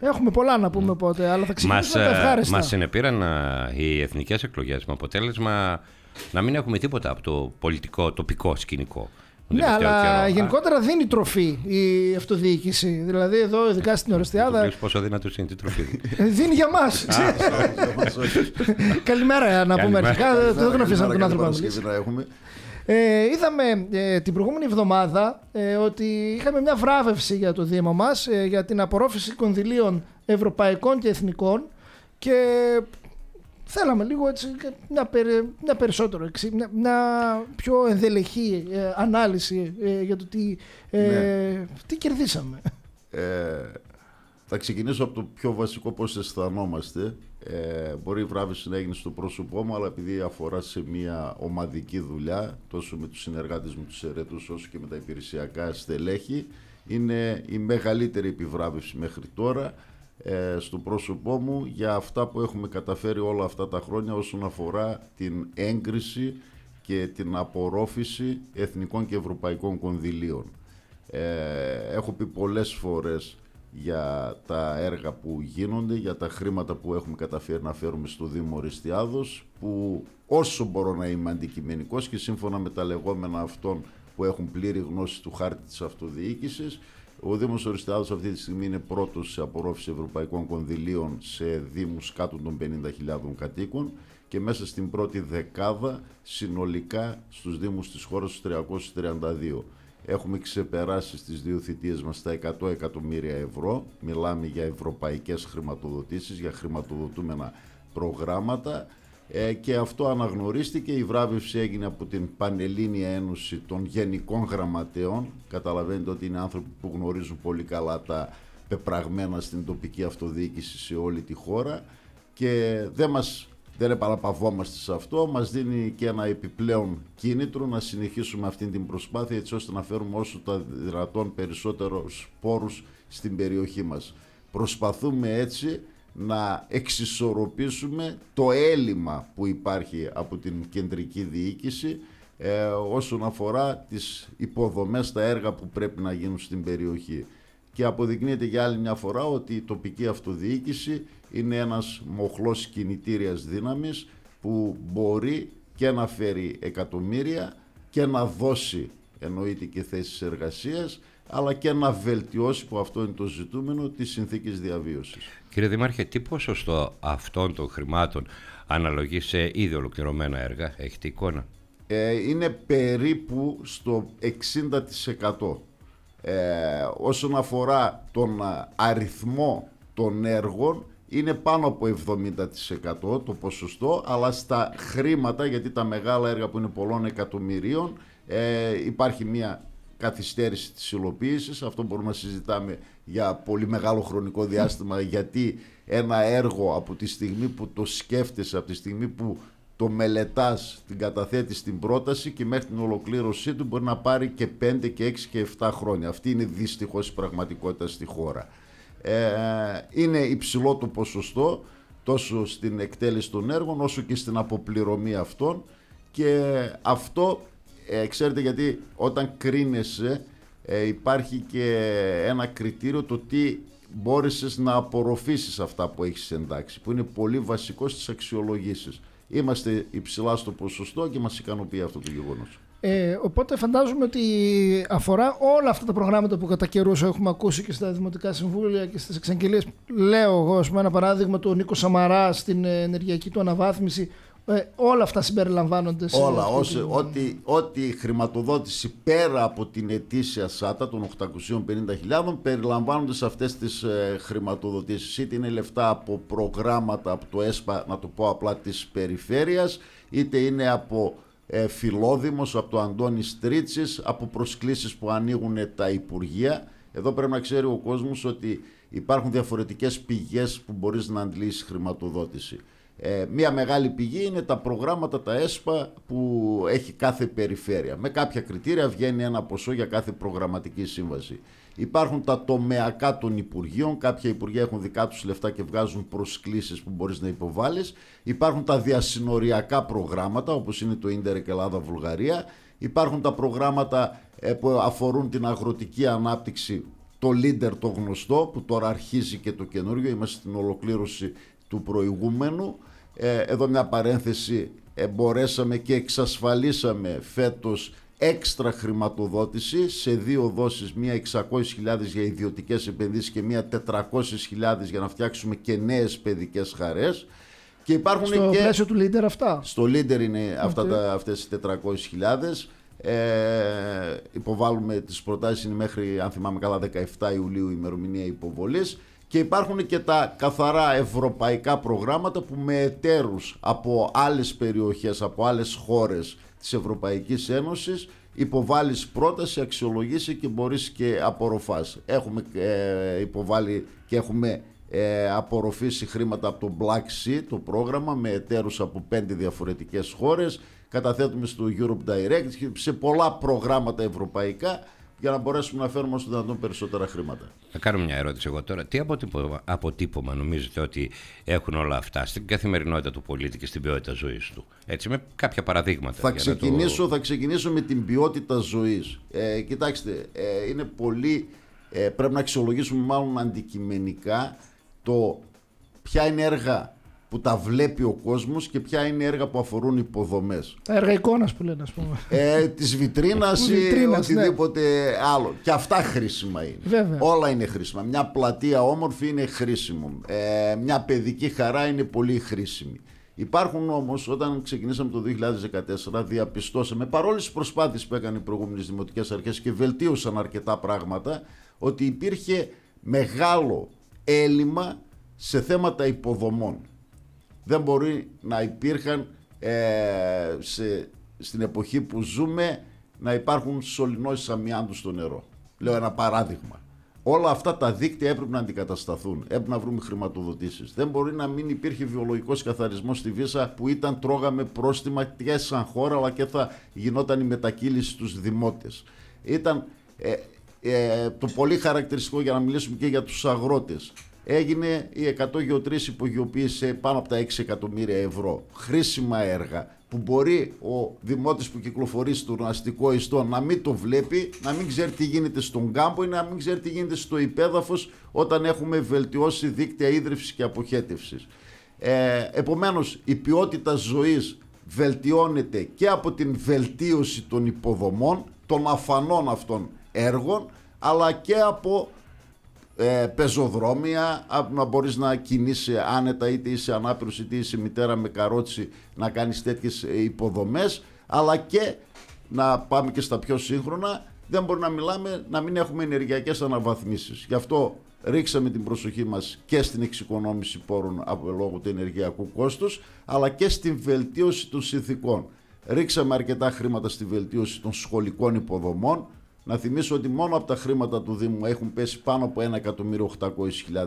Έχουμε πολλά να πούμε πότε, αλλά θα ξεκινήσουμε μας, ε, ευχάριστα. Μας συνεπήραν ε, οι εθνικές εκλογές με αποτέλεσμα να μην έχουμε τίποτα από το πολιτικό, τοπικό σκηνικό. Ναι, αλλά γενικότερα δίνει τροφή η αυτοδιοίκηση. Δηλαδή, εδώ, ειδικά στην Ορεστιάδα. πόσο δυνατός είναι την τροφή. Ε, δίνει για μας. Καλημέρα, να πούμε αρχικά. Δεν τον αφήσαμε τον άνθρωπο. Ε, είδαμε ε, την προηγούμενη εβδομάδα ε, ότι είχαμε μια βράβευση για το Δήμο μας ε, για την απορρόφηση κονδυλίων ευρωπαϊκών και εθνικών και θέλαμε λίγο έτσι μια, περι, μια περισσότερο, μια, πιο ενδελεχή ανάλυση για το τι, ναι. τι κερδίσαμε. Θα ξεκινήσω από το πιο βασικό πώς αισθανόμαστε. Ε, μπορεί η βράβευση να έγινε στο πρόσωπό μου, αλλά επειδή αφορά σε μια ομαδική δουλειά, τόσο με τους συνεργάτες μου, τους ερετούς, όσο και με τα υπηρεσιακά στελέχη, είναι η μεγαλύτερη επιβράβευση μέχρι τώρα ε, στο πρόσωπό μου για αυτά που έχουμε καταφέρει όλα αυτά τα χρόνια όσον αφορά την έγκριση και την απορρόφηση εθνικών και ευρωπαϊκών κονδυλίων. Ε, έχω πει πολλές φορές για τα έργα που γίνονται, για τα χρήματα που έχουμε καταφέρει να φέρουμε στο Δήμο Οριστιάδος, που όσο μπορώ να είμαι αντικειμενικός και σύμφωνα με τα λεγόμενα αυτών που έχουν πλήρη γνώση του χάρτη της αυτοδιοίκησης, ο Δήμος Οριστιάδος αυτή τη στιγμή είναι πρώτος σε απορρόφηση ευρωπαϊκών κονδυλίων σε δήμους κάτω των 50.000 κατοίκων και μέσα στην πρώτη δεκάδα συνολικά στους δήμους της χώρας στους 332. Έχουμε ξεπεράσει στις δύο θητείες μας τα 100 εκατομμύρια ευρώ. Μιλάμε για ευρωπαϊκές χρηματοδοτήσεις, για χρηματοδοτούμενα προγράμματα ε, και αυτό αναγνωρίστηκε. Η βράβευση έγινε από την Πανελλήνια Ένωση των Γενικών Γραμματέων. Καταλαβαίνετε ότι είναι άνθρωποι που γνωρίζουν πολύ καλά τα πεπραγμένα στην τοπική αυτοδιοίκηση σε όλη τη χώρα και δεν μας δεν επαναπαυόμαστε σε αυτό. Μας δίνει και ένα επιπλέον κίνητρο να συνεχίσουμε αυτή την προσπάθεια έτσι ώστε να φέρουμε όσο τα δυνατόν περισσότερους πόρους στην περιοχή μας. Προσπαθούμε έτσι να εξισορροπήσουμε το έλλειμμα που υπάρχει από την κεντρική διοίκηση ε, όσον αφορά τις υποδομές, τα έργα που πρέπει να γίνουν στην περιοχή. Και αποδεικνύεται για άλλη μια φορά ότι η τοπική αυτοδιοίκηση είναι ένας μοχλός κινητήριας δύναμης που μπορεί και να φέρει εκατομμύρια και να δώσει εννοείται και θέσεις εργασίας αλλά και να βελτιώσει που αυτό είναι το ζητούμενο τις συνθήκες διαβίωσης. Κύριε Δημάρχε, τι ποσοστό αυτών των χρημάτων αναλογεί σε ήδη ολοκληρωμένα έργα, έχετε εικόνα. Ε, είναι περίπου στο 60%. Ε, όσον αφορά τον αριθμό των έργων είναι πάνω από 70% το ποσοστό, αλλά στα χρήματα, γιατί τα μεγάλα έργα που είναι πολλών εκατομμυρίων, ε, υπάρχει μια καθυστέρηση της υλοποίησης. Αυτό μπορούμε να συζητάμε για πολύ μεγάλο χρονικό διάστημα, γιατί ένα έργο από τη στιγμή που το σκέφτεσαι, από τη στιγμή που το μελετάς, την καταθέτεις στην πρόταση και μέχρι την ολοκλήρωσή του μπορεί να πάρει και 5 και 6 και 7 χρόνια. Αυτή είναι δυστυχώς η πραγματικότητα στη χώρα. Ε, είναι υψηλό το ποσοστό τόσο στην εκτέλεση των έργων όσο και στην αποπληρωμή αυτών και αυτό ε, ξέρετε γιατί όταν κρίνεσαι ε, υπάρχει και ένα κριτήριο το τι μπόρεσες να απορροφήσεις αυτά που έχεις εντάξει που είναι πολύ βασικό στις αξιολογήσεις. Είμαστε υψηλά στο ποσοστό και μας ικανοποιεί αυτό το γεγονός. Ε, οπότε φαντάζομαι ότι αφορά όλα αυτά τα προγράμματα που κατά καιρούς έχουμε ακούσει και στα δημοτικά συμβούλια και στις εξαγγελίες. Λέω εγώ, ας ένα παράδειγμα του Νίκο Σαμαρά στην ενεργειακή του αναβάθμιση. Ε, όλα αυτά συμπεριλαμβάνονται σε Όλα. ό,τι, ό,τι χρηματοδότηση πέρα από την ετήσια ΣΑΤΑ των 850.000 περιλαμβάνονται σε αυτές τις ε, χρηματοδοτήσεις. Είτε είναι λεφτά από προγράμματα από το ΕΣΠΑ, να το πω απλά της περιφέρειας, είτε είναι από ε, Φιλόδημος, από το Αντώνη Στρίτσης, από προσκλήσεις που ανοίγουν τα Υπουργεία. Εδώ πρέπει να ξέρει ο κόσμος ότι υπάρχουν διαφορετικές πηγές που μπορείς να αντλήσεις χρηματοδότηση. Ε, μία μεγάλη πηγή είναι τα προγράμματα, τα ΕΣΠΑ που έχει κάθε περιφέρεια. Με κάποια κριτήρια βγαίνει ένα ποσό για κάθε προγραμματική σύμβαση. Υπάρχουν τα τομεακά των Υπουργείων. Κάποια Υπουργεία έχουν δικά τους λεφτά και βγάζουν προσκλήσεις που μπορείς να υποβάλεις. Υπάρχουν τα διασυνοριακά προγράμματα, όπως είναι το ντερεκ Ελλάδα-Βουλγαρία. Υπάρχουν τα προγράμματα ε, που αφορούν την αγροτική ανάπτυξη, το Λίντερ, το γνωστό, που τώρα αρχίζει και το καινούριο. Είμαστε στην ολοκλήρωση του προηγούμενου. Ε, εδώ μια παρένθεση. Ε, μπορέσαμε και εξασφαλίσαμε φέτος έξτρα χρηματοδότηση σε δύο δόσεις, μία 600.000 για ιδιωτικές επενδύσεις και μία 400.000 για να φτιάξουμε και νέες παιδικές χαρές. Και υπάρχουν στο και... πλαίσιο του Λίντερ αυτά. Στο Λίντερ είναι okay. αυτά τα, αυτές οι 400.000. Ε, υποβάλλουμε τις προτάσεις είναι μέχρι αν θυμάμαι καλά 17 Ιουλίου ημερομηνία υποβολής και υπάρχουν και τα καθαρά ευρωπαϊκά προγράμματα που με εταίρους από άλλες περιοχές, από άλλες χώρες της Ευρωπαϊκής Ένωσης υποβάλεις πρόταση, αξιολογήσει και μπορείς και απορροφάς. Έχουμε ε, υποβάλει και έχουμε ε, απορροφήσει χρήματα από το Black Sea, το πρόγραμμα, με εταίρους από πέντε διαφορετικές χώρες. Καταθέτουμε στο Europe Direct σε πολλά προγράμματα ευρωπαϊκά για να μπορέσουμε να φέρουμε όσο δυνατόν περισσότερα χρήματα. Θα κάνω μια ερώτηση εγώ τώρα. Τι αποτύπωμα, νομίζετε ότι έχουν όλα αυτά στην καθημερινότητα του πολίτη και στην ποιότητα ζωής του. Έτσι, με κάποια παραδείγματα. Θα, ξεκινήσω, θα ξεκινήσω με την ποιότητα ζωής. Ε, κοιτάξτε, ε, είναι πολύ. Ε, πρέπει να αξιολογήσουμε μάλλον αντικειμενικά το ποια είναι έργα που τα βλέπει ο κόσμος και ποια είναι έργα που αφορούν υποδομές. Τα έργα εικόνας που λένε, ας πούμε. Ε, Της βιτρίνας ή ναι. οτιδήποτε άλλο. Και αυτά χρήσιμα είναι. Βέβαια. Όλα είναι χρήσιμα. Μια πλατεία όμορφη είναι χρήσιμο. Ε, μια παιδική χαρά είναι πολύ χρήσιμη. Υπάρχουν όμως, όταν ξεκινήσαμε το 2014, διαπιστώσαμε παρόλες τις προσπάθειες που έκανε οι προηγούμενες δημοτικές αρχές και βελτίωσαν αρκετά πράγματα, ότι υπήρχε μεγάλο έλλειμμα σε θέματα υποδομών δεν μπορεί να υπήρχαν ε, σε, στην εποχή που ζούμε να υπάρχουν σωληνώσεις αμοιάντου στο νερό. Λέω ένα παράδειγμα. Όλα αυτά τα δίκτυα έπρεπε να αντικατασταθούν. Έπρεπε να βρούμε χρηματοδοτήσεις. Δεν μπορεί να μην υπήρχε βιολογικός καθαρισμός στη Βίσα που ήταν τρώγαμε πρόστιμα και σαν χώρα αλλά και θα γινόταν η μετακύληση στους δημότες. Ήταν ε, ε, το πολύ χαρακτηριστικό για να μιλήσουμε και για τους αγρότες έγινε η 100 γεωτρής υπογειοποίηση πάνω από τα 6 εκατομμύρια ευρώ. Χρήσιμα έργα που μπορεί ο δημότης που κυκλοφορεί στον αστικό ιστό να μην το βλέπει, να μην ξέρει τι γίνεται στον κάμπο ή να μην ξέρει τι γίνεται στο υπέδαφος όταν έχουμε βελτιώσει δίκτυα ίδρυυσης και αποχέτευσης. Ε, επομένως, η ποιότητα ζωής βελτιώνεται και από την βελτίωση των υποδομών, των αφανών αυτών έργων, αλλά και από ε, πεζοδρόμια, να μπορείς να κινείσαι άνετα είτε είσαι ανάπηρος είτε είσαι μητέρα με καρότσι να κάνεις τέτοιες ε, υποδομές αλλά και να πάμε και στα πιο σύγχρονα δεν μπορεί να μιλάμε να μην έχουμε ενεργειακές αναβαθμίσεις. Γι' αυτό ρίξαμε την προσοχή μας και στην εξοικονόμηση πόρων από λόγω του ενεργειακού κόστους αλλά και στην βελτίωση των συνθήκων. Ρίξαμε αρκετά χρήματα στη βελτίωση των σχολικών υποδομών να θυμίσω ότι μόνο από τα χρήματα του Δήμου έχουν πέσει πάνω από 1.800.000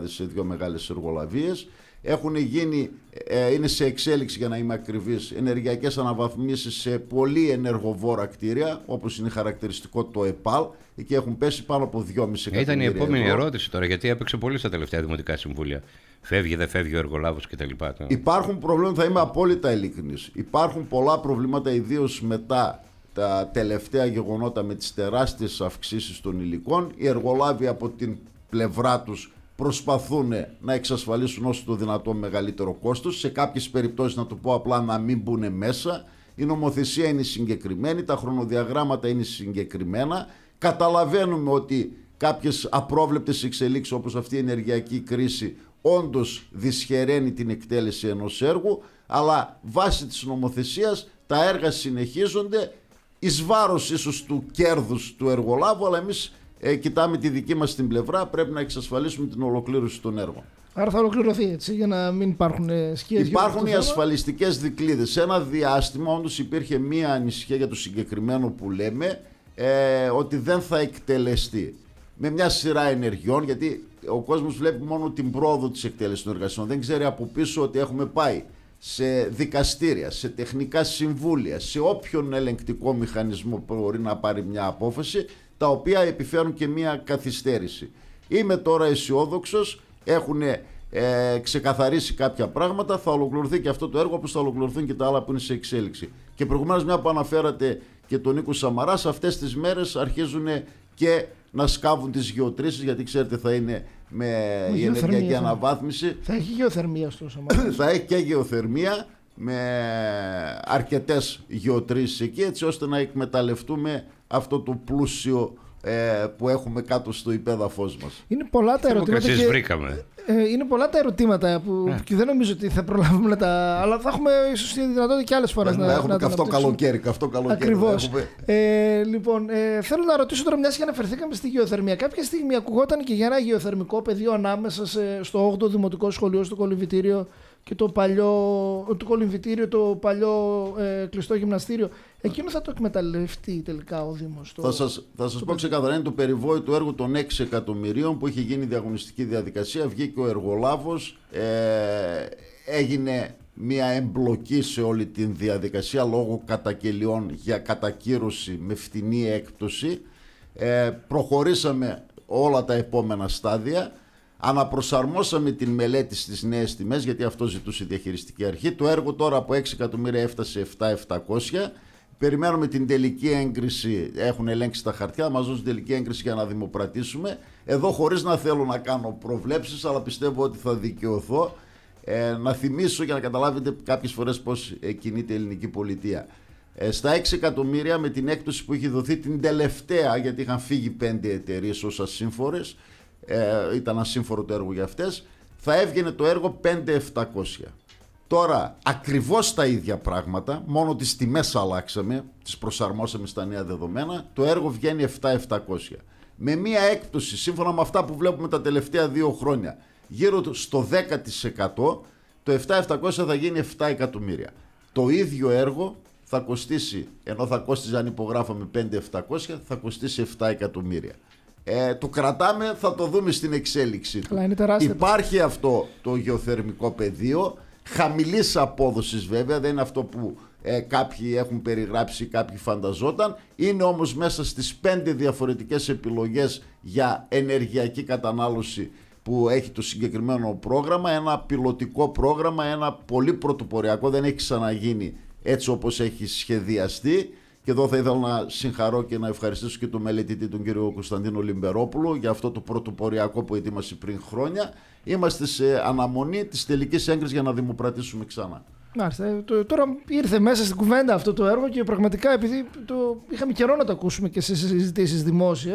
σε δύο μεγάλες εργολαβίες. Έχουν γίνει, ε, είναι σε εξέλιξη για να είμαι ακριβής, ενεργειακές αναβαθμίσεις σε πολύ ενεργοβόρα κτίρια, όπως είναι χαρακτηριστικό το ΕΠΑΛ, και έχουν πέσει πάνω από 2,5 εκατομμύρια Ήταν η επόμενη ερώτηση τώρα, γιατί έπαιξε πολύ στα τελευταία δημοτικά συμβούλια. Φεύγει, δεν φεύγει ο εργολάβος κτλ. Υπάρχουν προβλήματα, θα είμαι απόλυτα ειλικρινής. Υπάρχουν πολλά προβλήματα, ιδίως μετά τα τελευταία γεγονότα με τις τεράστιες αυξήσεις των υλικών. Οι εργολάβοι από την πλευρά τους προσπαθούν να εξασφαλίσουν όσο το δυνατόν μεγαλύτερο κόστος. Σε κάποιες περιπτώσεις να το πω απλά να μην μπουν μέσα. Η νομοθεσία είναι συγκεκριμένη, τα χρονοδιαγράμματα είναι συγκεκριμένα. Καταλαβαίνουμε ότι κάποιες απρόβλεπτες εξελίξεις όπως αυτή η ενεργειακή κρίση όντως δυσχεραίνει την εκτέλεση ενός έργου, αλλά βάσει της νομοθεσίας τα έργα συνεχίζονται εις βάρος ίσως του κέρδους του εργολάβου, αλλά εμείς ε, κοιτάμε τη δική μας την πλευρά, πρέπει να εξασφαλίσουμε την ολοκλήρωση των έργων. Άρα θα ολοκληρωθεί έτσι για να μην υπάρχουν ε, σκιές. Υπάρχουν οι ασφαλιστικές δικλείδες. Σε ένα διάστημα, όντως υπήρχε μία ανησυχία για το συγκεκριμένο που λέμε ε, ότι δεν θα εκτελεστεί. Με μια σειρά ενεργειών, γιατί ο κόσμος βλέπει μόνο την πρόοδο της εκτέλεσης των εργασιών. Δεν ξέρει από πίσω ότι έχουμε πάει σε δικαστήρια, σε τεχνικά συμβούλια, σε όποιον ελεγκτικό μηχανισμό μπορεί να πάρει μια απόφαση, τα οποία επιφέρουν και μια καθυστέρηση. Είμαι τώρα αισιόδοξος, έχουν ε, ξεκαθαρίσει κάποια πράγματα, θα ολοκληρωθεί και αυτό το έργο, όπως θα ολοκληρωθούν και τα άλλα που είναι σε εξέλιξη. Και προηγουμένως, μια που αναφέρατε και τον Νίκο Σαμαράς, αυτές τις μέρες αρχίζουν και να σκάβουν τις γεωτρήσεις, γιατί ξέρετε θα είναι με η ενεργειακή αναβάθμιση. Θα έχει γεωθερμία στο σώμα. θα έχει και γεωθερμία με αρκετές γεωτρήσεις εκεί έτσι ώστε να εκμεταλλευτούμε αυτό το πλούσιο ε, που έχουμε κάτω στο υπέδαφος μας. Είναι πολλά τα ερωτήματα. Και... βρήκαμε. Ε, είναι πολλά τα ερωτήματα που ναι. και δεν νομίζω ότι θα προλάβουμε να τα. Αλλά θα έχουμε ίσως τη δυνατότητα και άλλες φορές να, να έχουμε να καυτό καλοκαίρι. Καυτό καλοκαίρι. Ακριβώς. Ε, λοιπόν, ε, θέλω να ρωτήσω τώρα, μιας και αναφερθήκαμε στη γεωθερμία. Κάποια στιγμή ακουγόταν και για ένα γεωθερμικό πεδίο ανάμεσα σε, στο 8ο Δημοτικό Σχολείο, στο Κολυμβητήριο και το παλιό, το κολυμβητήριο, το παλιό ε, κλειστό γυμναστήριο εκείνο θα το εκμεταλλευτεί τελικά ο Δήμος. Θα σας θα σας πω ξεκαθαρά: είναι το περιβόητο έργο των 6 εκατομμυρίων που είχε γίνει διαγωνιστική διαδικασία. Βγήκε ο εργολάβος, ε, έγινε μια εμπλοκή σε όλη την διαδικασία λόγω κατακελιών για κατακύρωση με φτηνή έκπτωση. Ε, προχωρήσαμε όλα τα επόμενα στάδια. Αναπροσαρμόσαμε την μελέτη στις νέες τιμές γιατί αυτό ζητούσε η διαχειριστική αρχή. Το έργο τώρα από 6 εκατομμύρια έφτασε 7.700 Περιμένουμε την τελική έγκριση. Έχουν ελέγξει τα χαρτιά, μας δώσουν τελική έγκριση για να δημοπρατήσουμε. Εδώ, χωρίς να θέλω να κάνω προβλέψεις, αλλά πιστεύω ότι θα δικαιωθώ. Ε, να θυμίσω για να καταλάβετε κάποιες φορές πώς ε, κινείται η ελληνική πολιτεία. Ε, στα 6 εκατομμύρια με την έκπτωση που έχει δοθεί την τελευταία, γιατί είχαν φύγει πέντε εταιρείες ως ασύμφορες, ε, ήταν ασύμφορο το έργο για αυτές, θα έβγαινε το έργο 5.700. Τώρα, ακριβώς τα ίδια πράγματα, μόνο τις τιμές αλλάξαμε, τις προσαρμόσαμε στα νέα δεδομένα, το έργο βγαίνει 7.700. Με μία έκπτωση, σύμφωνα με αυτά που βλέπουμε τα τελευταία δύο χρόνια, γύρω στο 10%, το 7.700 θα γίνει 7 εκατομμύρια. Το ίδιο έργο θα κοστίσει, ενώ θα κόστιζε αν υπογράφαμε 5.700, θα κοστίσει 7 εκατομμύρια. Ε, το κρατάμε, θα το δούμε στην εξέλιξη Υπάρχει αυτό το γεωθερμικό πεδίο Χαμηλής απόδοσης βέβαια, δεν είναι αυτό που ε, κάποιοι έχουν περιγράψει, κάποιοι φανταζόταν. Είναι όμως μέσα στις πέντε διαφορετικές επιλογές για ενεργειακή κατανάλωση που έχει το συγκεκριμένο πρόγραμμα, ένα πιλωτικό πρόγραμμα, ένα πολύ πρωτοποριακό, δεν έχει ξαναγίνει έτσι όπως έχει σχεδιαστεί. Και εδώ θα ήθελα να συγχαρώ και να ευχαριστήσω και τον μελετητή τον κύριο Κωνσταντίνο Λιμπερόπουλο για αυτό το πρωτοποριακό που ετοίμασε πριν χρόνια Είμαστε σε αναμονή της τελικής έγκρισης για να δημοπρατήσουμε ξανά. Μάλιστα. Τώρα ήρθε μέσα στην κουβέντα αυτό το έργο και πραγματικά επειδή το είχαμε καιρό να το ακούσουμε και σε συζητήσεις δημόσιες.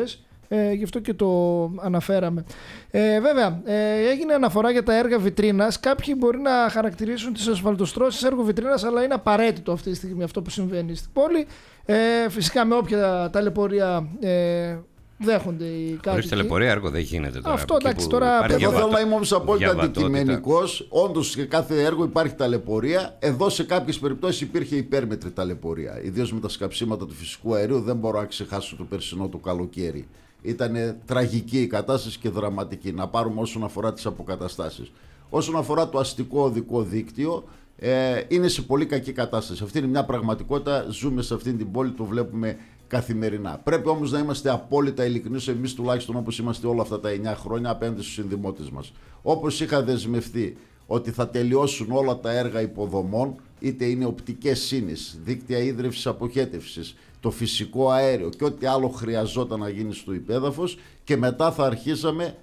Ε, γι' αυτό και το αναφέραμε. Ε, βέβαια, ε, έγινε αναφορά για τα έργα βιτρίνας. Κάποιοι μπορεί να χαρακτηρίσουν τις ασφαλτοστρώσεις έργο βιτρίνας, αλλά είναι απαραίτητο αυτή τη στιγμή αυτό που συμβαίνει στην πόλη. Ε, φυσικά με όποια ταλαιπωρία ε, δέχονται οι κάτοικοι. Χωρί τηλεπορία έργο δεν γίνεται τώρα. Αυτό εντάξει τώρα... Εγώ θέλω να είμαι όμω απόλυτα αντικειμενικός. όντως σε κάθε έργο υπάρχει ταλαιπωρία. Εδώ σε κάποιες περιπτώσεις υπήρχε υπέρμετρη ταλαιπωρία. Ιδίως με τα σκαψίματα του φυσικού αερίου δεν μπορώ να ξεχάσω το περσινό το καλοκαίρι. Ήταν τραγική η κατάσταση και δραματική. Να πάρουμε όσον αφορά τις αποκαταστάσεις. Όσον αφορά το αστικό οδικό δίκτυο, ε, είναι σε πολύ κακή κατάσταση. Αυτή είναι μια πραγματικότητα. Ζούμε σε αυτή την πόλη, το βλέπουμε καθημερινά. Πρέπει όμως να είμαστε απόλυτα ειλικρινείς, εμείς τουλάχιστον όπως είμαστε όλα αυτά τα 9 χρόνια απέναντι στους συνδημότε μας. Όπως είχα δεσμευτεί ότι θα τελειώσουν όλα τα έργα υποδομών, είτε είναι οπτικές σύνε, δίκτυα ίδρυυσης αποχέτευσης, το φυσικό αέριο και ό,τι άλλο χρειαζόταν να γίνει στο υπέδαφος και μετά θα αρχίσαμε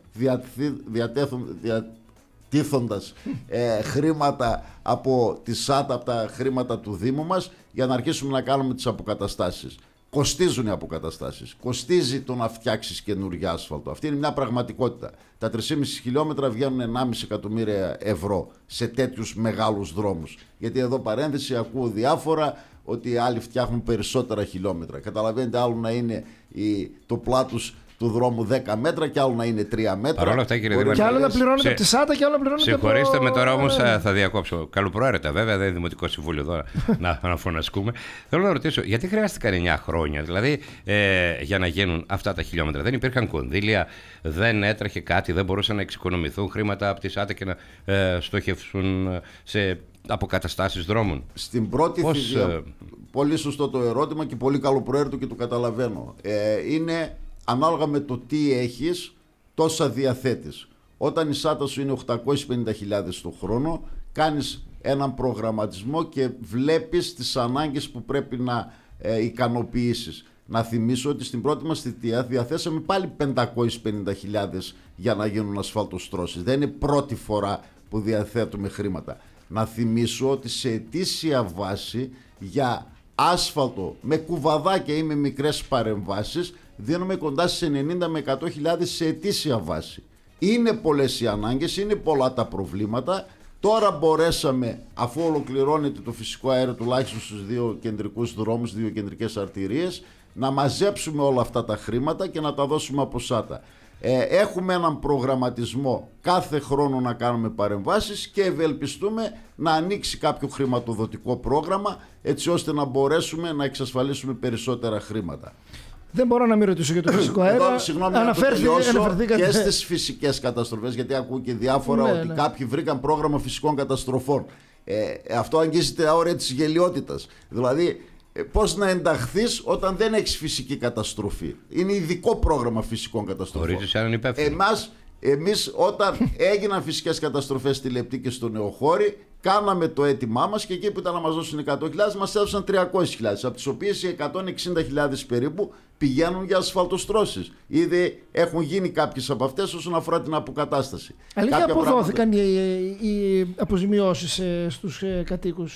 διατίθοντας ε, χρήματα από τη ΣΑΤ, χρήματα του Δήμου μας για να αρχίσουμε να κάνουμε τις αποκαταστάσεις. Κοστίζουν οι αποκαταστάσεις. Κοστίζει το να φτιάξεις καινούργια άσφαλτο. Αυτή είναι μια πραγματικότητα. Τα 3,5 χιλιόμετρα βγαίνουν 1,5 εκατομμύρια ευρώ σε τέτοιους μεγάλους δρόμους. Γιατί εδώ παρένθεση ακούω διάφορα ότι άλλοι φτιάχνουν περισσότερα χιλιόμετρα. Καταλαβαίνετε, άλλο να είναι η, το πλάτος του δρόμου 10 μέτρα και άλλο να είναι 3 μέτρα. Παρ' όλα αυτά, Και άλλο να πληρώνεται από τη ΣΑΤΑ και άλλο να πληρώνεται από Συγχωρήστε με τώρα όμως, ε, θα διακόψω. Καλοπροαίρετα, βέβαια, δεν είναι Δημοτικό Συμβούλιο εδώ να, να φωνασκούμε. Θέλω να ρωτήσω, γιατί χρειάστηκαν 9 χρόνια δηλαδή ε, για να γίνουν αυτά τα χιλιόμετρα. Δεν υπήρχαν κονδύλια, δεν έτρεχε κάτι, δεν μπορούσαν να εξοικονομηθούν χρήματα από τη ΣΑΤΑ και να ε, στοχεύσουν σε αποκαταστάσεις δρόμων. Στην πρώτη Πώς, ε, πολύ σωστό το ερώτημα και πολύ καλοπροαίρετο και το καταλαβαίνω. Ε, είναι ανάλογα με το τι έχεις, τόσα διαθέτεις. Όταν η σάτα σου είναι 850.000 το χρόνο, κάνεις έναν προγραμματισμό και βλέπεις τις ανάγκες που πρέπει να ε, ικανοποιήσεις. Να θυμίσω ότι στην πρώτη μας θητεία διαθέσαμε πάλι 550.000 για να γίνουν ασφαλτοστρώσεις. Δεν είναι πρώτη φορά που διαθέτουμε χρήματα. Να θυμίσω ότι σε αιτήσια βάση για άσφαλτο με κουβαδάκια ή με μικρές παρεμβάσεις δίνουμε κοντά στις 90 με 100 χιλιάδες σε ετήσια βάση. Είναι πολλές οι ανάγκες, είναι πολλά τα προβλήματα. Τώρα μπορέσαμε, αφού ολοκληρώνεται το φυσικό αέριο τουλάχιστον στους δύο κεντρικούς δρόμους, δύο κεντρικές αρτηρίες, να μαζέψουμε όλα αυτά τα χρήματα και να τα δώσουμε από σάτα. Ε, έχουμε έναν προγραμματισμό κάθε χρόνο να κάνουμε παρεμβάσεις και ευελπιστούμε να ανοίξει κάποιο χρηματοδοτικό πρόγραμμα έτσι ώστε να μπορέσουμε να εξασφαλίσουμε περισσότερα χρήματα. Δεν μπορώ να μην ρωτήσω για το φυσικό αέρα. Εγώ, συγγνώμη, το αναφερθήκατε... και στις φυσικές καταστροφές, γιατί ακούω και διάφορα ναι, ότι ναι. κάποιοι βρήκαν πρόγραμμα φυσικών καταστροφών. Ε, αυτό αγγίζει τα όρια της γελιότητας. Δηλαδή, ε, Πώς να ενταχθείς όταν δεν έχεις φυσική καταστροφή. Είναι ειδικό πρόγραμμα φυσικών καταστροφών. έναν Εμάς, εμείς όταν έγιναν φυσικές καταστροφές στη Λεπτή και στο Νεοχώρη, Κάναμε το αίτημά μας και εκεί που ήταν να μας δώσουν 100.000, μας έδωσαν 300.000, από τις οποίες οι 160.000 περίπου πηγαίνουν για ασφαλτοστρώσεις. Ήδη έχουν γίνει κάποιες από αυτές όσον αφορά την αποκατάσταση. Αλήθεια, αποδόθηκαν πράγματα... οι, οι αποζημιώσεις ε, στους ε, κατοίκους.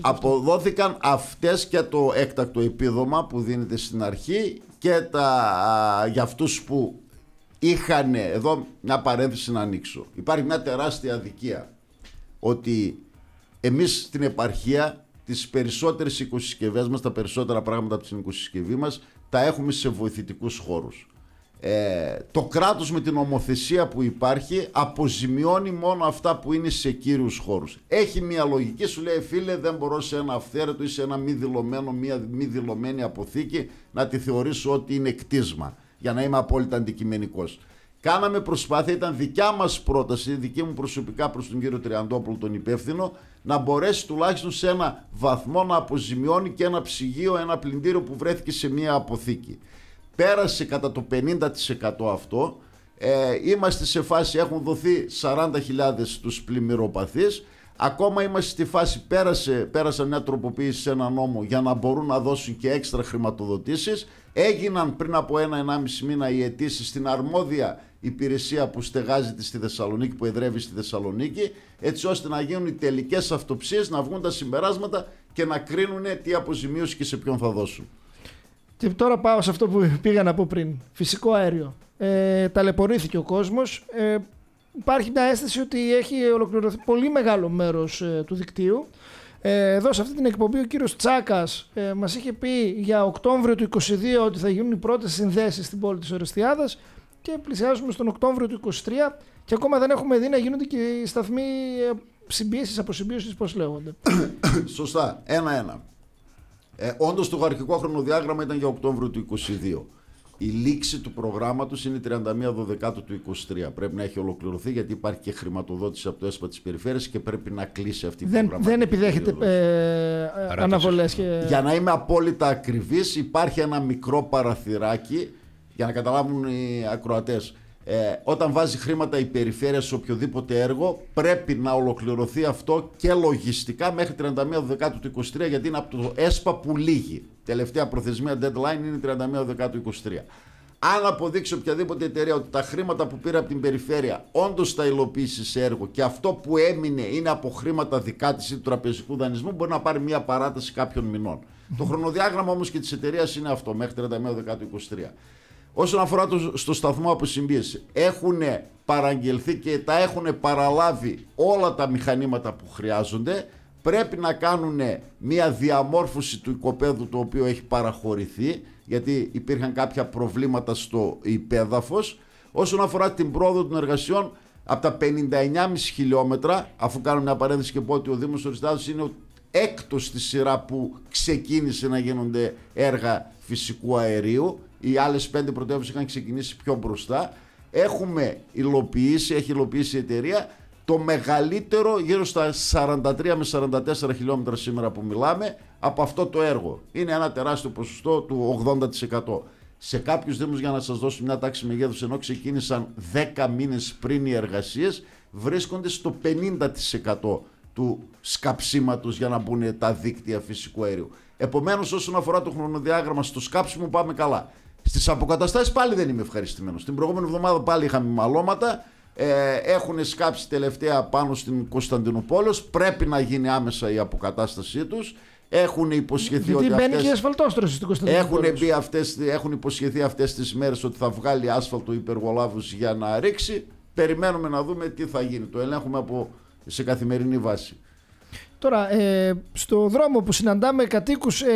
Αποδόθηκαν αυτές και το έκτακτο επίδομα που δίνεται στην αρχή και τα, για αυτούς που είχαν εδώ μια παρένθεση να ανοίξω. Υπάρχει μια τεράστια αδικία ότι εμείς στην επαρχία τις περισσότερες οικοσυσκευές μας, τα περισσότερα πράγματα από την οικοσυσκευή μας τα έχουμε σε βοηθητικούς χώρους. Ε, το κράτος με την ομοθεσία που υπάρχει αποζημιώνει μόνο αυτά που είναι σε κύριους χώρους. Έχει μια λογική, σου λέει φίλε δεν μπορώ σε ένα αυθαίρετο ή σε ένα μη δηλωμένο, μια μη δηλωμένη αποθήκη να τη θεωρήσω ότι είναι κτίσμα για να είμαι απόλυτα αντικειμενικός. Κάναμε προσπάθεια, ήταν δικιά μας πρόταση, δική μου προσωπικά προς τον κύριο Τριαντόπουλο, τον υπεύθυνο, να μπορέσει τουλάχιστον σε ένα βαθμό να αποζημιώνει και ένα ψυγείο, ένα πλυντήριο που βρέθηκε σε μια αποθήκη. Πέρασε κατά το 50% αυτό. Ε, είμαστε σε φάση, έχουν δοθεί 40.000 στους πλημμυροπαθείς Ακόμα είμαστε στη φάση, πέρασε, πέρασε μια τροποποίηση σε ένα νόμο για να μπορούν να δώσουν και έξτρα χρηματοδοτήσεις, Έγιναν πριν από ένα-ενάμιση μήνα οι αιτήσεις στην αρμόδια υπηρεσία που στεγάζεται στη Θεσσαλονίκη, που εδρεύει στη Θεσσαλονίκη, έτσι ώστε να γίνουν οι τελικές αυτοψίες, να βγουν τα συμπεράσματα και να κρίνουν τι αποζημίωση και σε ποιον θα δώσουν. Και τώρα πάω σε αυτό που πήγα να πω πριν. Φυσικό αέριο. Ε, ταλαιπωρήθηκε ο κόσμος. Ε, υπάρχει μια αίσθηση ότι έχει ολοκληρωθεί πολύ μεγάλο μέρος ε, του δικτύου. Ε, εδώ σε αυτή την εκπομπή ο κύριος Τσάκας ε, μας είχε πει για Οκτώβριο του 22 ότι θα γίνουν οι πρώτες συνδέσεις στην πόλη της Ορεστιάδας και πλησιάζουμε στον Οκτώβριο του 23 και ακόμα δεν έχουμε δει να γίνονται και οι σταθμοί ε, συμπίεσης, αποσυμπίεσης πώς λέγονται. Σωστά, ένα-ένα. Ε, Όντως το αρχικό χρονοδιάγραμμα ήταν για Οκτώβριο του 2022 η λήξη του προγράμματος είναι 31 Δεκάτου του 2023. Πρέπει να έχει ολοκληρωθεί γιατί υπάρχει και χρηματοδότηση από το ΕΣΠΑ της Περιφέρειας και πρέπει να κλείσει αυτή η δεν, Δεν επιδέχεται ε, αναβολές. Και... Για να είμαι απόλυτα ακριβής υπάρχει ένα μικρό παραθυράκι για να καταλάβουν οι ακροατές ε, όταν βάζει χρήματα η περιφέρεια σε οποιοδήποτε έργο, πρέπει να ολοκληρωθεί αυτό και λογιστικά μέχρι 31 Δεκάτου του 23, γιατί είναι από το ΕΣΠΑ που λύγει. Τελευταία προθεσμία deadline είναι 31 Δεκάτου 23. Αν αποδείξει οποιαδήποτε εταιρεία ότι τα χρήματα που πήρε από την περιφέρεια όντως τα υλοποιήσει σε έργο και αυτό που έμεινε είναι από χρήματα δικά της ή του τραπεζικού δανεισμού, μπορεί να πάρει μια παράταση κάποιων μηνών. Το χρονοδιάγραμμα όμως και της εταιρείας είναι αυτό, μέχρι 31 Δεκάτου 23. Όσον αφορά το, στο σταθμό αποσυμπίεση, έχουν παραγγελθεί και τα έχουν παραλάβει όλα τα μηχανήματα που χρειάζονται. Πρέπει να κάνουν μια διαμόρφωση του οικοπαίδου το οποίο έχει παραχωρηθεί, γιατί υπήρχαν κάποια προβλήματα στο υπέδαφος. Όσον αφορά την πρόοδο των εργασιών, από τα 59,5 χιλιόμετρα, αφού κάνω μια παρένθεση και πω ότι ο Δήμος Οριστάδος είναι ο έκτος στη σειρά που ξεκίνησε να γίνονται έργα φυσικού αερίου, οι άλλες πέντε πρωτεύουσες είχαν ξεκινήσει πιο μπροστά. Έχουμε υλοποιήσει, έχει υλοποιήσει η εταιρεία το μεγαλύτερο γύρω στα 43 με 44 χιλιόμετρα σήμερα που μιλάμε από αυτό το έργο. Είναι ένα τεράστιο ποσοστό του 80%. Σε κάποιους δήμους για να σας δώσω μια τάξη μεγέθους ενώ ξεκίνησαν 10 μήνες πριν οι εργασίες βρίσκονται στο 50% του σκαψίματος για να μπουν τα δίκτυα φυσικού αερίου. Επομένως όσον αφορά το χρονοδιάγραμμα στο σκάψιμο πάμε καλά. Στις αποκαταστάσεις πάλι δεν είμαι ευχαριστημένος. Την προηγούμενη εβδομάδα πάλι είχαμε μαλώματα. Ε, έχουν σκάψει τελευταία πάνω στην Κωνσταντινούπολης. Πρέπει να γίνει άμεσα η αποκατάστασή τους. Έχουν υποσχεθεί Γιατί ότι. μπαίνει αυτές... και ασφαλτόστρωση στην Κωνσταντινούπολη. Έχουν, έχουν υποσχεθεί αυτές τις μέρες ότι θα βγάλει άσφαλτο υπεργολάβου για να ρίξει. Περιμένουμε να δούμε τι θα γίνει. Το ελέγχουμε από... σε καθημερινή βάση. Τώρα, ε, στο δρόμο που συναντάμε κατοίκους ε,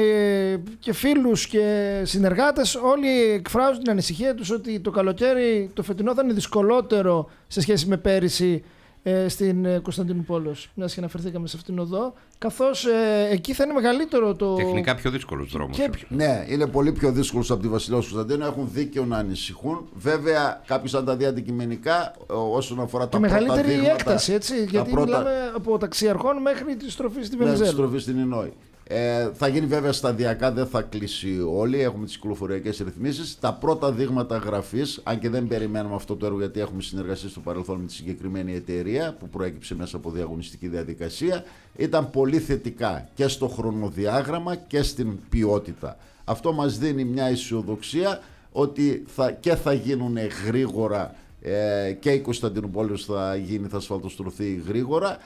και φίλους και συνεργάτες, όλοι εκφράζουν την ανησυχία τους ότι το καλοκαίρι το φετινό θα είναι δυσκολότερο σε σχέση με πέρυσι ε, στην ε, Κωνσταντίνου μιας Μια και αναφερθήκαμε σε αυτήν εδώ οδό. Καθώς ε, εκεί θα είναι μεγαλύτερο το. Τεχνικά πιο δύσκολος δρόμο. Ναι, είναι πολύ πιο δύσκολος από τη Βασιλιά Κωνσταντίνου. Έχουν δίκιο να ανησυχούν. Βέβαια, κάποιοι σαν τα δει αντικειμενικά όσον αφορά τα και πρώτα μεγαλύτερη η έκταση, έτσι. Γιατί μιλάμε από ταξιαρχών μέχρι τη στροφή στην Βενιζέλη. Μέχρι τη στροφή στην Ινόη. Ε, θα γίνει βέβαια σταδιακά, δεν θα κλείσει όλοι. Έχουμε τις κυκλοφοριακές ρυθμίσεις. Τα πρώτα δείγματα γραφής, αν και δεν περιμένουμε αυτό το έργο, γιατί έχουμε συνεργαστεί στο παρελθόν με τη συγκεκριμένη εταιρεία που προέκυψε μέσα από διαγωνιστική διαδικασία, ήταν πολύ θετικά και στο χρονοδιάγραμμα και στην ποιότητα. Αυτό μας δίνει μια αισιοδοξία ότι θα, και θα γίνουν γρήγορα ε, και η Κωνσταντινούπολης θα γίνει, θα ασφαλτοστρωθεί γρήγορα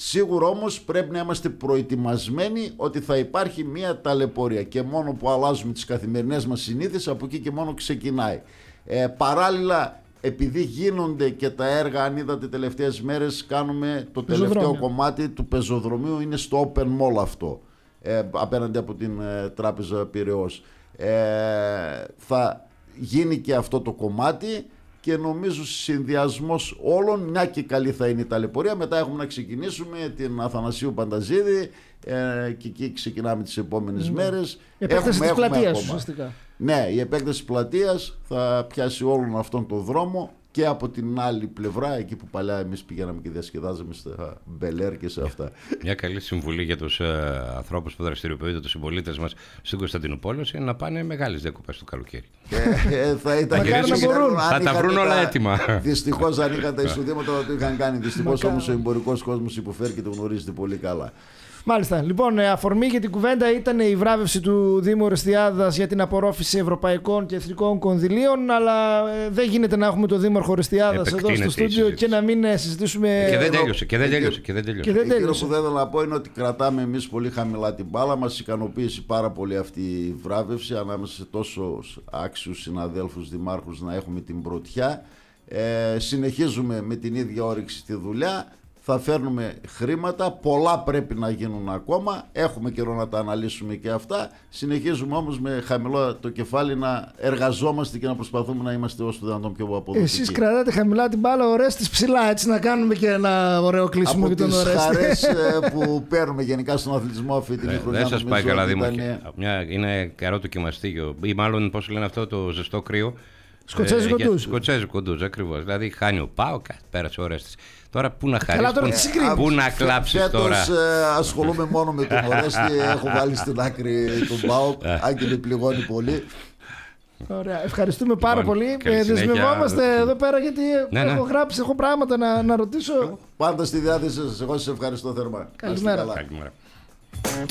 Σίγουρα όμως πρέπει να είμαστε προετοιμασμένοι ότι θα υπάρχει μια ταλαιπωρία και μόνο που αλλάζουμε τις καθημερινές μας συνήθειες από εκεί και μόνο ξεκινάει. Ε, παράλληλα επειδή γίνονται και τα έργα, αν είδατε τελευταίες μέρες κάνουμε το τελευταίο κομμάτι του πεζοδρομίου, είναι στο open mall αυτό, ε, απέναντι από την ε, τράπεζα Πυραιός. Ε, θα γίνει και αυτό το κομμάτι και νομίζω συνδυασμός όλων, μια και καλή θα είναι η ταλαιπωρία. Μετά έχουμε να ξεκινήσουμε την Αθανασίου Πανταζίδη ε, και εκεί ξεκινάμε τις επόμενες ναι. μέρες μέρε. επέκταση τη πλατεία ουσιαστικά. Ναι, η επέκταση της πλατείας θα πιάσει όλον αυτόν τον δρόμο και από την άλλη πλευρά, εκεί που παλιά εμείς πηγαίναμε και διασκεδάζαμε στα μπελέρ και σε αυτά. Μια καλή συμβουλή για τους ε, ανθρώπους που δραστηριοποιούνται, τους συμπολίτες μας στην Κωνσταντινούπολη είναι να πάνε μεγάλες διακοπές του καλοκαίρι. Ε, ε, θα ήταν και τα βρουν όλα έτοιμα. Δυστυχώς, αν είχαν τα εισοδήματα το είχαν κάνει. Δυστυχώς όμως ο εμπορικός κόσμος υποφέρει και το γνωρίζετε πολύ καλά. Μάλιστα. Λοιπόν, ε, αφορμή για την κουβέντα ήταν η βράβευση του Δήμου Οριστιάδας για την απορρόφηση ευρωπαϊκών και εθνικών κονδυλίων. Αλλά ε, δεν γίνεται να έχουμε τον Δήμο Οριστιάδας εδώ στο στούντιο και να μην ε, συζητήσουμε. Και δεν τέλειωσε. Και δεν τέλειωσε. Και δεν τέλειωσε. Και Εκείνο που δεν να πω είναι ότι κρατάμε εμείς πολύ χαμηλά την μπάλα. Μας ικανοποίησε πάρα πολύ αυτή η βράβευση ανάμεσα σε τόσο άξιους συναδέλφους δημάρχους να έχουμε την πρωτιά. Ε, συνεχίζουμε με την ίδια όρεξη τη δουλειά θα φέρνουμε χρήματα, πολλά πρέπει να γίνουν ακόμα, έχουμε καιρό να τα αναλύσουμε και αυτά, συνεχίζουμε όμως με χαμηλό το κεφάλι να εργαζόμαστε και να προσπαθούμε να είμαστε όσο δυνατόν πιο αποδοτικοί. Εσείς κρατάτε χαμηλά την μπάλα, ωραία τις ψηλά, έτσι να κάνουμε και ένα ωραίο κλείσιμο από για τον ωραίο. Από τις ε, που παίρνουμε γενικά στον αθλητισμό αυτή την ναι, χρονιά. Δεν σας πάει καλά Δήμο, είναι καρό το κοιμαστήγιο ή μάλλον πώς λένε αυτό το ζεστό κρύο. Σκοτσέζικο ε, ντουζ. Σκοτσέζικο ντουζ, ακριβώς. Δηλαδή χάνει ο Πάο, πέρασε ώρα τη. Τώρα πού να χάρεις, πού, να, πού να κλάψεις τώρα. Ε, ασχολούμαι μόνο με τον Ορέστη, έχω βάλει στην άκρη τον Μπάουτ, ε. αν και με πληγώνει πολύ. Ωραία. Ευχαριστούμε πάρα λοιπόν, πολύ. Ε, δεσμευόμαστε εδώ πέρα γιατί ναι, ναι. έχω γράψει, έχω πράγματα να, να ρωτήσω. Πάντα στη διάθεση σας. Εγώ σας ευχαριστώ θερμά. Καλημέρα.